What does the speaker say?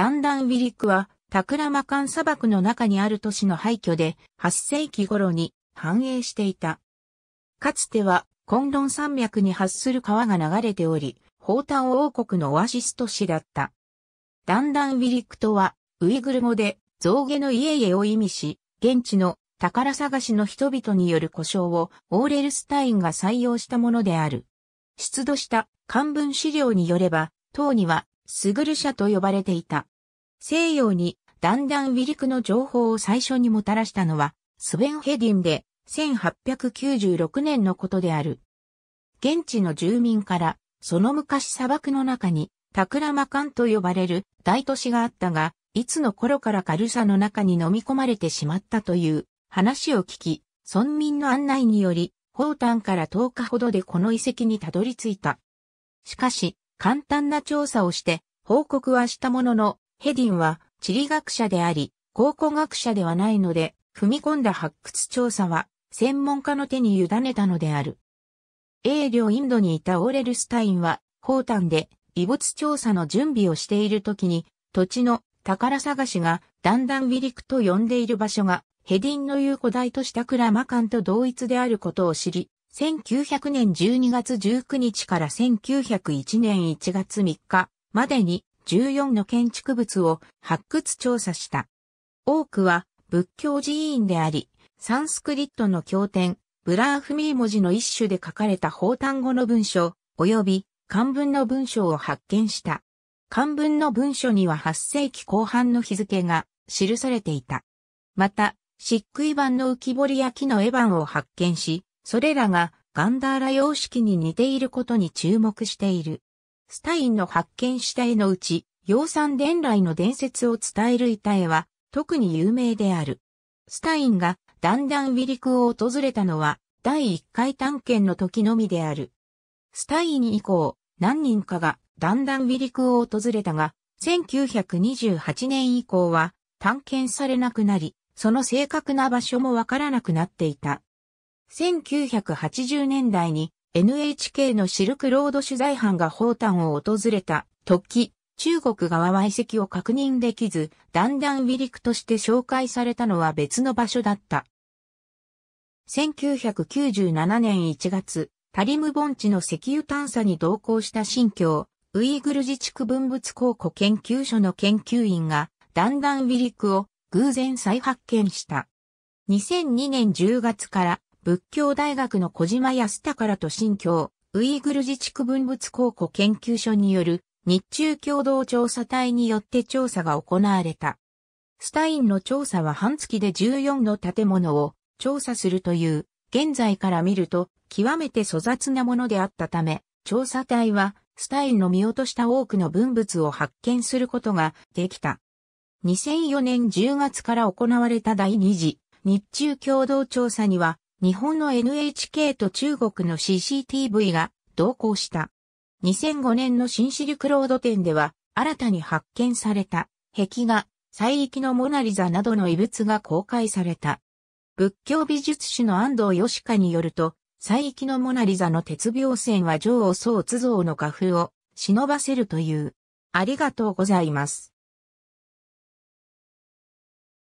ダンダンウィリックは、タクラマカン砂漠の中にある都市の廃墟で、8世紀頃に繁栄していた。かつては、コンロン山脈に発する川が流れており、宝丹王国のオアシス都市だった。ダンダンウィリックとは、ウイグル語で、象牙の家々を意味し、現地の宝探しの人々による故障をオーレルスタインが採用したものである。出土した漢文資料によれば、塔には、スグル社と呼ばれていた。西洋にだんだんウィリクの情報を最初にもたらしたのは、スェンヘディンで1896年のことである。現地の住民から、その昔砂漠の中に、タクラマカンと呼ばれる大都市があったが、いつの頃からカルサの中に飲み込まれてしまったという話を聞き、村民の案内により、ホータンから10日ほどでこの遺跡にたどり着いた。しかし、簡単な調査をして、報告はしたものの、ヘディンは地理学者であり、考古学者ではないので、踏み込んだ発掘調査は専門家の手に委ねたのである。英領インドにいたオーレルスタインは、タンで遺物調査の準備をしている時に、土地の宝探しがだんだんウィリクと呼んでいる場所が、ヘディンの言う古代としたクラマカンと同一であることを知り、1900年12月19日から1901年1月3日までに14の建築物を発掘調査した。多くは仏教寺院であり、サンスクリットの経典、ブラーフミー文字の一種で書かれた法単語の文章、及び漢文の文章を発見した。漢文の文書には8世紀後半の日付が記されていた。また、漆喰板の浮き彫りや木の絵板を発見し、それらがガンダーラ様式に似ていることに注目している。スタインの発見した絵のうち、養蚕伝来の伝説を伝える板絵は、特に有名である。スタインが、だんだんウィリクを訪れたのは、第1回探検の時のみである。スタイン以降、何人かが、だんだんウィリクを訪れたが、1928年以降は、探検されなくなり、その正確な場所もわからなくなっていた。1980年代に NHK のシルクロード取材班が宝丹を訪れた時、中国側は遺跡を確認できず、だんだんウィリクとして紹介されたのは別の場所だった。1997年1月、タリム盆地の石油探査に同行した新疆、ウイグル自治区文物考古研究所の研究員が、だんだんウィリクを偶然再発見した。2002年10月から仏教大学の小島康隆と新疆、ウイグル自治区文物考古研究所による日中共同調査隊によって調査が行われた。スタインの調査は半月で14の建物を調査するという、現在から見ると極めて粗雑なものであったため、調査隊はスタインの見落とした多くの文物を発見することができた。2004年10月から行われた第2次日中共同調査には日本の NHK と中国の CCTV が同行した。2005年の新シルクロード展では新たに発見された壁画、西域のモナリザなどの遺物が公開された。仏教美術史の安藤義香によると、西域のモナリザの鉄病線は女王宋都像の画風を忍ばせるという。ありがとうございます。